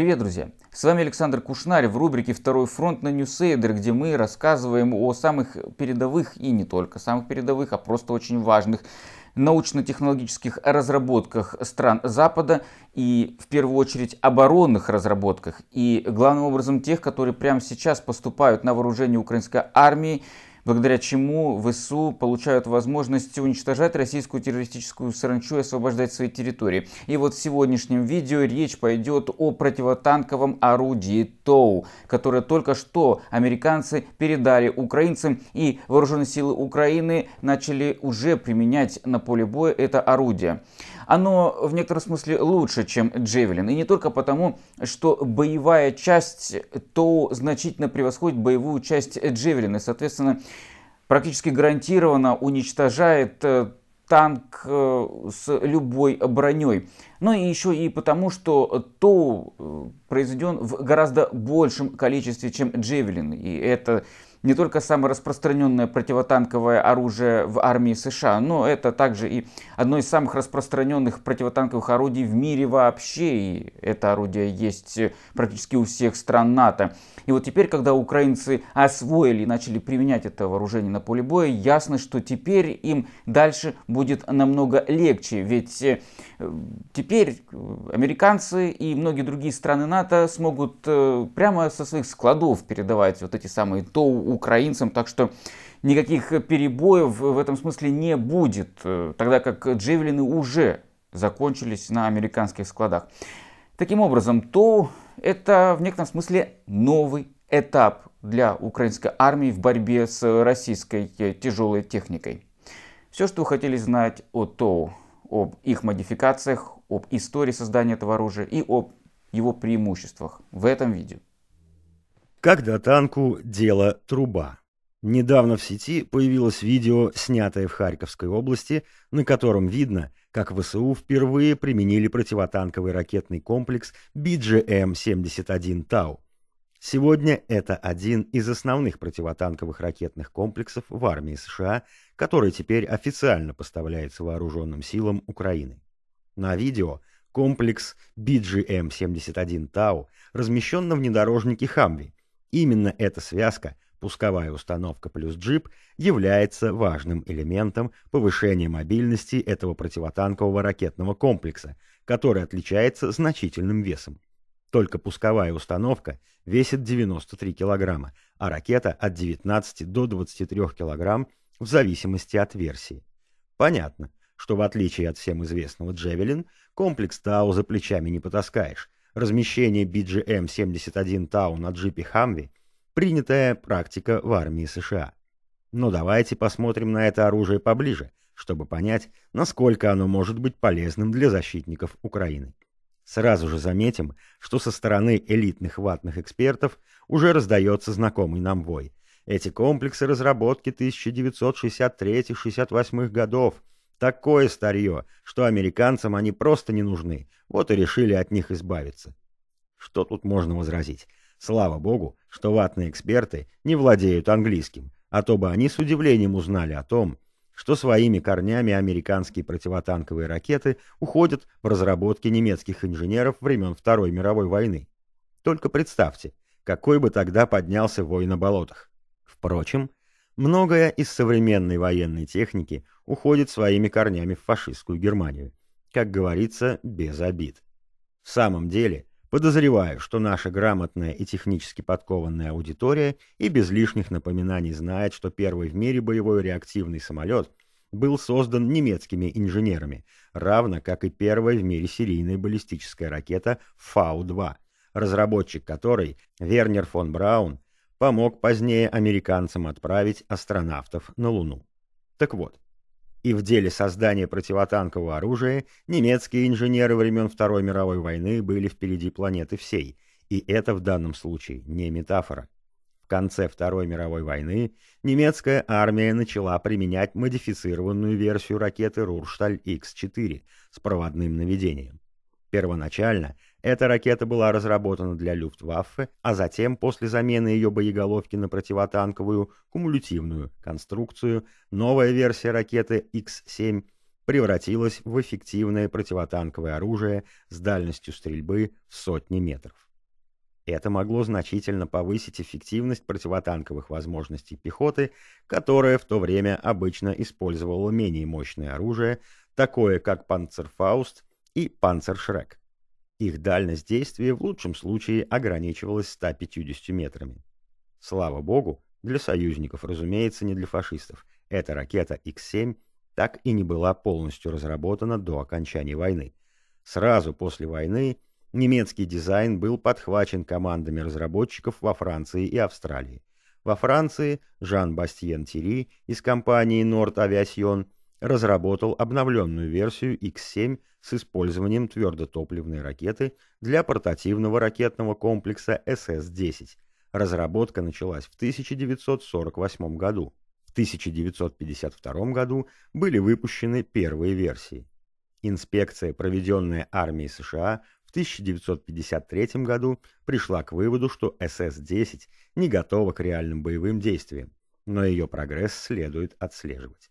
Привет, друзья! С вами Александр Кушнарь в рубрике «Второй фронт» на Ньюсейдер, где мы рассказываем о самых передовых и не только самых передовых, а просто очень важных научно-технологических разработках стран Запада и в первую очередь оборонных разработках и главным образом тех, которые прямо сейчас поступают на вооружение украинской армии благодаря чему ВСУ получают возможность уничтожать российскую террористическую саранчу и освобождать свои территории. И вот в сегодняшнем видео речь пойдет о противотанковом орудии ТОУ, которое только что американцы передали украинцам и вооруженные силы Украины начали уже применять на поле боя это орудие оно в некотором смысле лучше, чем Джевелин. И не только потому, что боевая часть то значительно превосходит боевую часть Джевелина. И, соответственно, практически гарантированно уничтожает э, танк э, с любой броней. Ну и еще и потому, что ТО э, произведен в гораздо большем количестве, чем Джевелин. И это не только самое распространенное противотанковое оружие в армии США, но это также и одно из самых распространенных противотанковых орудий в мире вообще. И это орудие есть э, практически у всех стран НАТО. И вот теперь, когда украинцы освоили и начали применять это вооружение на поле боя, ясно, что теперь им дальше будет намного легче. Ведь э, теперь э, американцы и многие другие страны НАТО смогут прямо со своих складов передавать вот эти самые ТОУ украинцам, так что никаких перебоев в этом смысле не будет, э, тогда как джевелины уже закончились на американских складах. Таким образом, то это в некотором смысле новый этап для украинской армии в борьбе с российской тяжелой техникой. Все, что вы хотели знать о ТОУ, об их модификациях, об истории создания этого оружия и об его преимуществах в этом видео. Когда танку дело труба. Недавно в сети появилось видео, снятое в Харьковской области, на котором видно, как ВСУ впервые применили противотанковый ракетный комплекс BGM-71 эм «Тау». Сегодня это один из основных противотанковых ракетных комплексов в армии США, который теперь официально поставляется вооруженным силам Украины. На видео комплекс BGM-71 эм «Тау» размещен на внедорожнике «Хамви», Именно эта связка, пусковая установка плюс джип, является важным элементом повышения мобильности этого противотанкового ракетного комплекса, который отличается значительным весом. Только пусковая установка весит 93 килограмма, а ракета от 19 до 23 килограмм в зависимости от версии. Понятно, что в отличие от всем известного «Джевелин», комплекс ТАУ за плечами не потаскаешь, размещение BGM-71 Тау на джипе Хамви – принятая практика в армии США. Но давайте посмотрим на это оружие поближе, чтобы понять, насколько оно может быть полезным для защитников Украины. Сразу же заметим, что со стороны элитных ватных экспертов уже раздается знакомый нам вой. Эти комплексы разработки 1963-68 годов – Такое старье, что американцам они просто не нужны, вот и решили от них избавиться. Что тут можно возразить? Слава богу, что ватные эксперты не владеют английским, а то бы они с удивлением узнали о том, что своими корнями американские противотанковые ракеты уходят в разработки немецких инженеров времен Второй мировой войны. Только представьте, какой бы тогда поднялся вой на болотах. Впрочем, Многое из современной военной техники уходит своими корнями в фашистскую Германию. Как говорится, без обид. В самом деле, подозреваю, что наша грамотная и технически подкованная аудитория и без лишних напоминаний знает, что первый в мире боевой реактивный самолет был создан немецкими инженерами, равно как и первая в мире серийная баллистическая ракета Фау-2, разработчик которой Вернер фон Браун – помог позднее американцам отправить астронавтов на Луну. Так вот, и в деле создания противотанкового оружия немецкие инженеры времен Второй мировой войны были впереди планеты всей, и это в данном случае не метафора. В конце Второй мировой войны немецкая армия начала применять модифицированную версию ракеты Руршталь Х-4 с проводным наведением. Первоначально эта ракета была разработана для Люфтваффе, а затем, после замены ее боеголовки на противотанковую кумулятивную конструкцию, новая версия ракеты X-7 превратилась в эффективное противотанковое оружие с дальностью стрельбы в сотни метров. Это могло значительно повысить эффективность противотанковых возможностей пехоты, которая в то время обычно использовала менее мощное оружие, такое как «Панцерфауст» и «Панцершрек». Их дальность действия в лучшем случае ограничивалась 150 метрами. Слава богу, для союзников, разумеется, не для фашистов, эта ракета x 7 так и не была полностью разработана до окончания войны. Сразу после войны немецкий дизайн был подхвачен командами разработчиков во Франции и Австралии. Во Франции Жан-Бастиен Тири из компании Nord Aviation – разработал обновленную версию X-7 с использованием твердотопливной ракеты для портативного ракетного комплекса СС-10. Разработка началась в 1948 году. В 1952 году были выпущены первые версии. Инспекция, проведенная армией США в 1953 году, пришла к выводу, что СС-10 не готова к реальным боевым действиям, но ее прогресс следует отслеживать.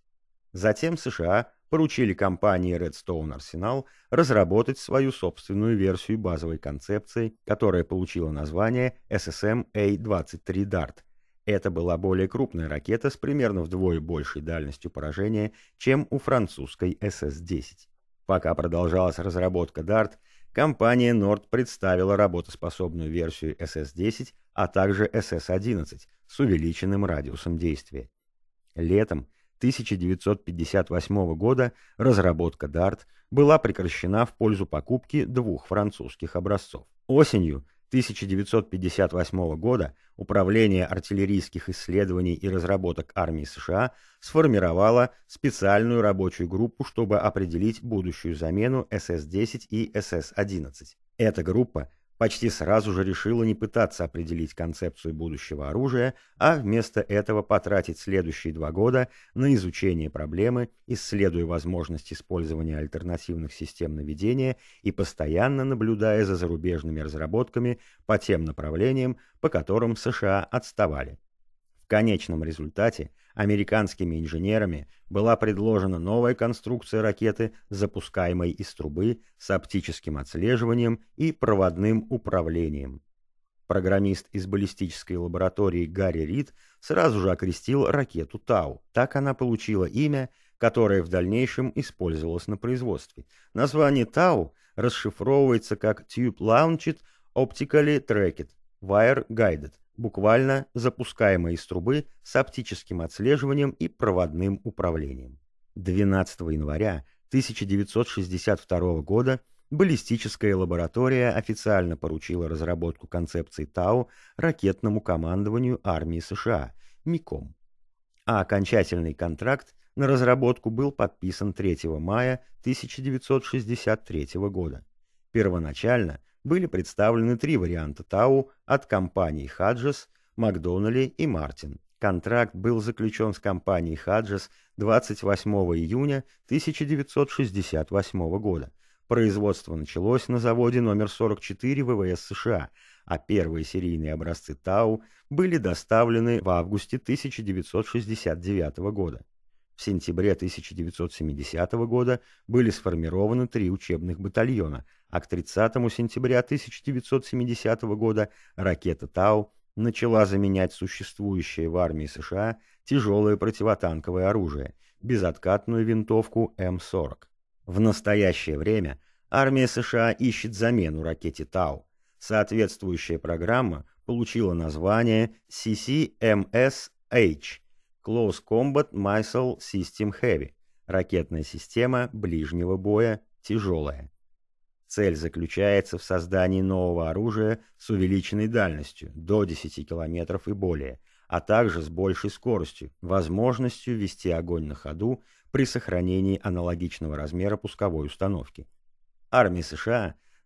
Затем США поручили компании Redstone Arsenal разработать свою собственную версию базовой концепции, которая получила название SSM-A23 DART. Это была более крупная ракета с примерно вдвое большей дальностью поражения, чем у французской SS-10. Пока продолжалась разработка DART, компания Nord представила работоспособную версию SS-10, а также SS-11 с увеличенным радиусом действия. Летом 1958 года разработка DART была прекращена в пользу покупки двух французских образцов. Осенью 1958 года Управление артиллерийских исследований и разработок армии США сформировало специальную рабочую группу, чтобы определить будущую замену СС-10 и СС-11. Эта группа почти сразу же решила не пытаться определить концепцию будущего оружия, а вместо этого потратить следующие два года на изучение проблемы, исследуя возможность использования альтернативных систем наведения и постоянно наблюдая за зарубежными разработками по тем направлениям, по которым США отставали. В конечном результате американскими инженерами была предложена новая конструкция ракеты, запускаемой из трубы с оптическим отслеживанием и проводным управлением. Программист из баллистической лаборатории Гарри Рид сразу же окрестил ракету «Тау». Так она получила имя, которое в дальнейшем использовалось на производстве. Название «Тау» расшифровывается как «Tube Launched Optically Tracked Wire Guided», буквально запускаемая из трубы с оптическим отслеживанием и проводным управлением. 12 января 1962 года баллистическая лаборатория официально поручила разработку концепции ТАУ ракетному командованию армии США, МИКОМ. А окончательный контракт на разработку был подписан 3 мая 1963 года. Первоначально были представлены три варианта ТАУ от компаний «Хаджес», «Макдонали» и «Мартин». Контракт был заключен с компанией «Хаджес» 28 июня 1968 года. Производство началось на заводе номер 44 ВВС США, а первые серийные образцы ТАУ были доставлены в августе 1969 года в сентябре 1970 года были сформированы три учебных батальона, а к 30 сентября 1970 года ракета «Тау» начала заменять существующее в армии США тяжелое противотанковое оружие, безоткатную винтовку М-40. В настоящее время армия США ищет замену ракете «Тау». Соответствующая программа получила название CCMSH – Close Combat Missile System Heavy – ракетная система ближнего боя, тяжелая. Цель заключается в создании нового оружия с увеличенной дальностью – до 10 км и более, а также с большей скоростью, возможностью вести огонь на ходу при сохранении аналогичного размера пусковой установки. Армии США –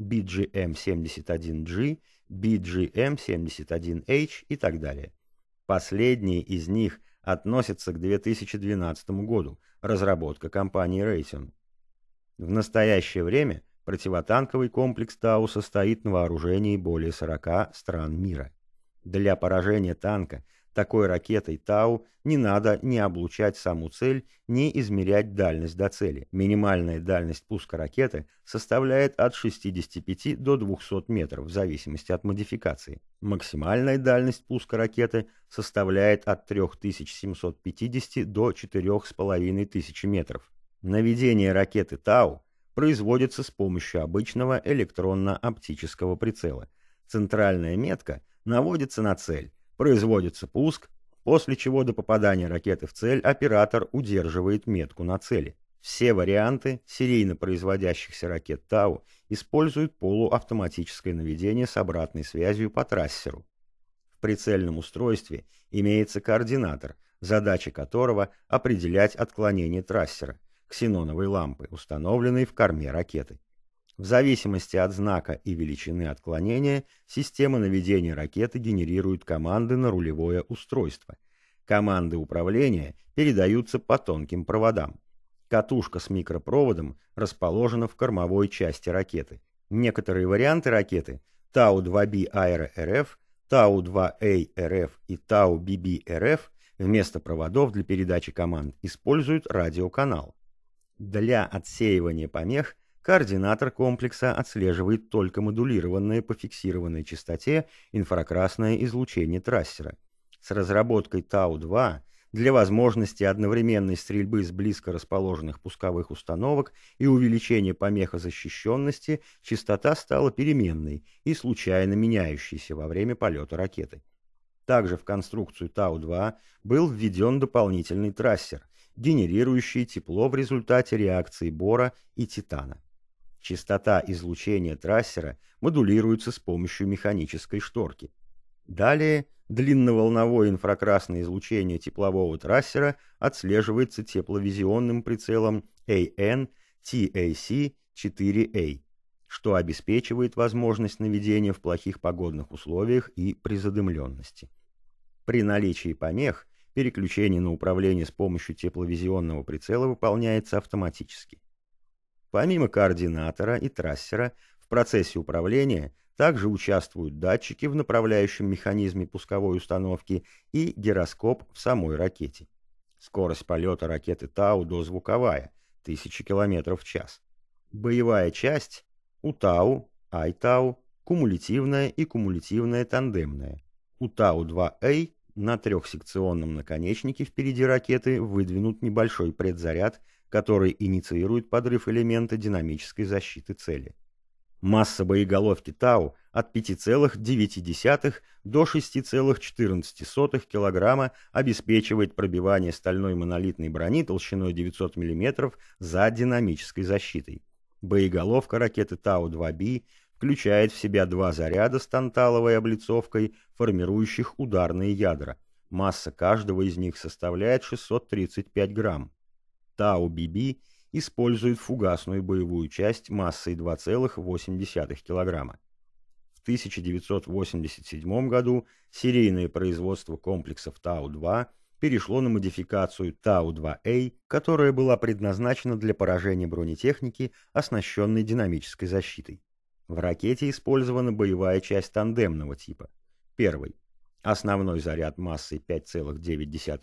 BGM-71G, BGM-71H и так далее. Последние из них относятся к 2012 году, разработка компании Raytheon. В настоящее время противотанковый комплекс «Тау» состоит на вооружении более 40 стран мира. Для поражения танка такой ракетой Тау не надо ни облучать саму цель, ни измерять дальность до цели. Минимальная дальность пуска ракеты составляет от 65 до 200 метров в зависимости от модификации. Максимальная дальность пуска ракеты составляет от 3750 до 4500 метров. Наведение ракеты Тау производится с помощью обычного электронно-оптического прицела. Центральная метка наводится на цель Производится пуск, после чего до попадания ракеты в цель оператор удерживает метку на цели. Все варианты серийно производящихся ракет ТАУ используют полуавтоматическое наведение с обратной связью по трассеру. В прицельном устройстве имеется координатор, задача которого определять отклонение трассера, ксеноновой лампы, установленной в корме ракеты. В зависимости от знака и величины отклонения, система наведения ракеты генерирует команды на рулевое устройство. Команды управления передаются по тонким проводам. Катушка с микропроводом расположена в кормовой части ракеты. Некоторые варианты ракеты Тау-2B Aero-RF, Тау-2A-RF и Тау-BB-RF вместо проводов для передачи команд используют радиоканал. Для отсеивания помех – Координатор комплекса отслеживает только модулированное по фиксированной частоте инфракрасное излучение трассера. С разработкой ТАУ-2 для возможности одновременной стрельбы с близко расположенных пусковых установок и увеличения помехозащищенности частота стала переменной и случайно меняющейся во время полета ракеты. Также в конструкцию ТАУ-2 был введен дополнительный трассер, генерирующий тепло в результате реакции бора и титана. Частота излучения трассера модулируется с помощью механической шторки. Далее длинноволновое инфракрасное излучение теплового трассера отслеживается тепловизионным прицелом AN TAC-4A, что обеспечивает возможность наведения в плохих погодных условиях и при задымленности. При наличии помех переключение на управление с помощью тепловизионного прицела выполняется автоматически. Помимо координатора и трассера, в процессе управления также участвуют датчики в направляющем механизме пусковой установки и гироскоп в самой ракете. Скорость полета ракеты «Тау» дозвуковая – 1000 км в час. Боевая часть – у «Тау», «Ай-Тау», кумулятивная и кумулятивная тандемная. У «Тау-2А» на трехсекционном наконечнике впереди ракеты выдвинут небольшой предзаряд – который инициирует подрыв элемента динамической защиты цели. Масса боеголовки Тау от 5,9 до 6,14 кг обеспечивает пробивание стальной монолитной брони толщиной 900 мм за динамической защитой. Боеголовка ракеты Тау-2Б включает в себя два заряда с танталовой облицовкой, формирующих ударные ядра. Масса каждого из них составляет 635 грамм тау Биби использует фугасную боевую часть массой 2,8 кг. В 1987 году серийное производство комплексов Тау-2 перешло на модификацию Тау-2А, которая была предназначена для поражения бронетехники, оснащенной динамической защитой. В ракете использована боевая часть тандемного типа. Первый. Основной заряд массой 5,9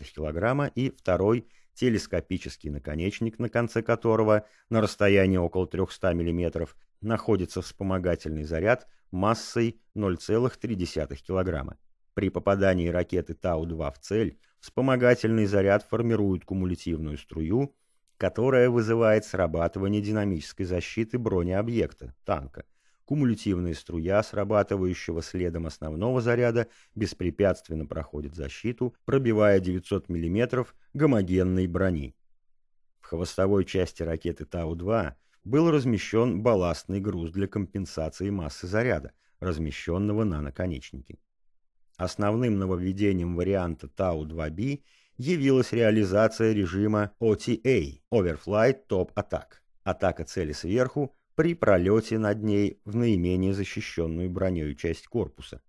кг и второй – телескопический наконечник, на конце которого, на расстоянии около 300 мм, находится вспомогательный заряд массой 0,3 кг. При попадании ракеты Тау-2 в цель вспомогательный заряд формирует кумулятивную струю, которая вызывает срабатывание динамической защиты бронеобъекта, танка, Кумулятивная струя срабатывающего следом основного заряда беспрепятственно проходит защиту, пробивая 900 мм гомогенной брони. В хвостовой части ракеты Тау-2 был размещен балластный груз для компенсации массы заряда, размещенного на наконечнике. Основным нововведением варианта Тау-2B явилась реализация режима OTA – Overflight Top Attack – атака цели сверху при пролете над ней в наименее защищенную броней часть корпуса.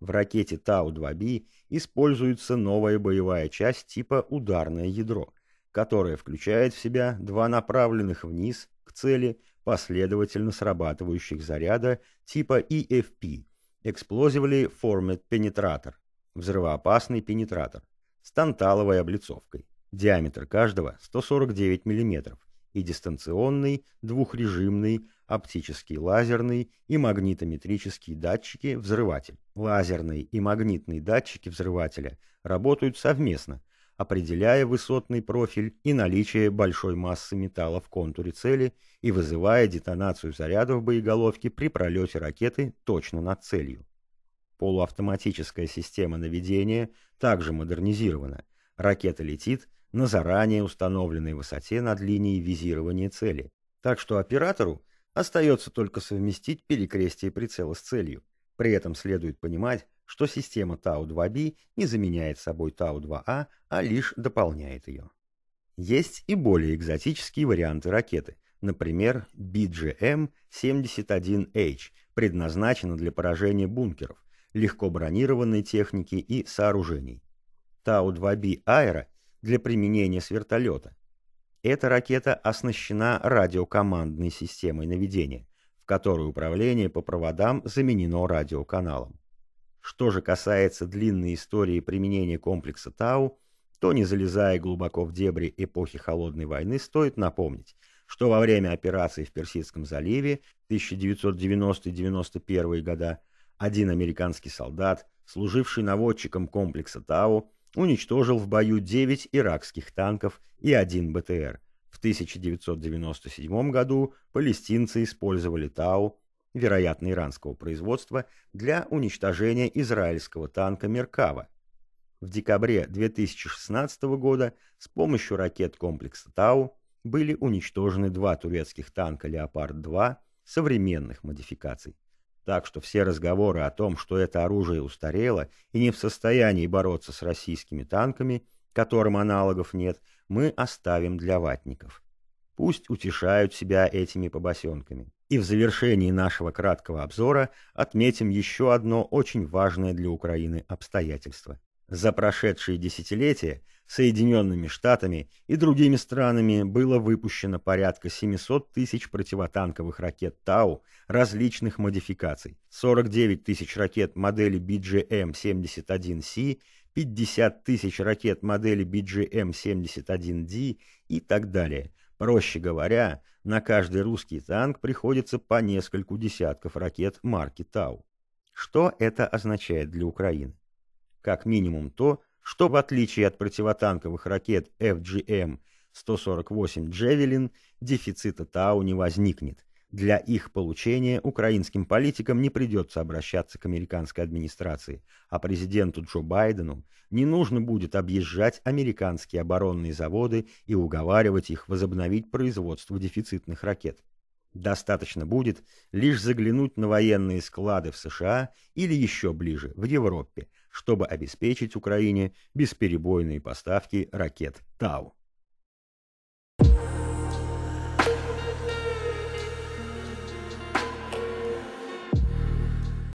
В ракете Тау-2Б используется новая боевая часть типа ударное ядро, которая включает в себя два направленных вниз к цели последовательно срабатывающих заряда типа EFP – Explosively Formed Penetrator – взрывоопасный пенетратор с танталовой облицовкой. Диаметр каждого 149 мм – и дистанционный, двухрежимный, оптический лазерный и магнитометрический датчики-взрыватель. Лазерный и магнитный датчики взрывателя работают совместно, определяя высотный профиль и наличие большой массы металла в контуре цели и вызывая детонацию зарядов боеголовки при пролете ракеты точно над целью. Полуавтоматическая система наведения также модернизирована. Ракета летит, на заранее установленной высоте над линией визирования цели, так что оператору остается только совместить перекрестие прицела с целью. При этом следует понимать, что система Тау-2b не заменяет собой Тау-2a, а, а лишь дополняет ее. Есть и более экзотические варианты ракеты, например, BGM-71H, эм предназначена для поражения бункеров, легко бронированной техники и сооружений. Тау-2b Аэро для применения с вертолета. Эта ракета оснащена радиокомандной системой наведения, в которой управление по проводам заменено радиоканалом. Что же касается длинной истории применения комплекса Тау, то, не залезая глубоко в дебри эпохи Холодной войны, стоит напомнить, что во время операции в Персидском заливе 1990-91 года один американский солдат, служивший наводчиком комплекса Тау, уничтожил в бою 9 иракских танков и 1 БТР. В 1997 году палестинцы использовали ТАУ, вероятно иранского производства, для уничтожения израильского танка «Меркава». В декабре 2016 года с помощью ракет комплекса «Тау» были уничтожены два турецких танка «Леопард-2» современных модификаций. Так что все разговоры о том, что это оружие устарело и не в состоянии бороться с российскими танками, которым аналогов нет, мы оставим для ватников. Пусть утешают себя этими побосенками. И в завершении нашего краткого обзора отметим еще одно очень важное для Украины обстоятельство. За прошедшие десятилетия Соединенными Штатами и другими странами было выпущено порядка 700 тысяч противотанковых ракет «Тау» различных модификаций, 49 тысяч ракет модели BGM-71C, 50 эм тысяч ракет модели BGM-71D эм и так далее. Проще говоря, на каждый русский танк приходится по нескольку десятков ракет марки «Тау». Что это означает для Украины? Как минимум то, что в отличие от противотанковых ракет FGM-148 «Джевелин» дефицита ТАУ не возникнет. Для их получения украинским политикам не придется обращаться к американской администрации, а президенту Джо Байдену не нужно будет объезжать американские оборонные заводы и уговаривать их возобновить производство дефицитных ракет. Достаточно будет лишь заглянуть на военные склады в США или еще ближе, в Европе, чтобы обеспечить Украине бесперебойные поставки ракет «Тау».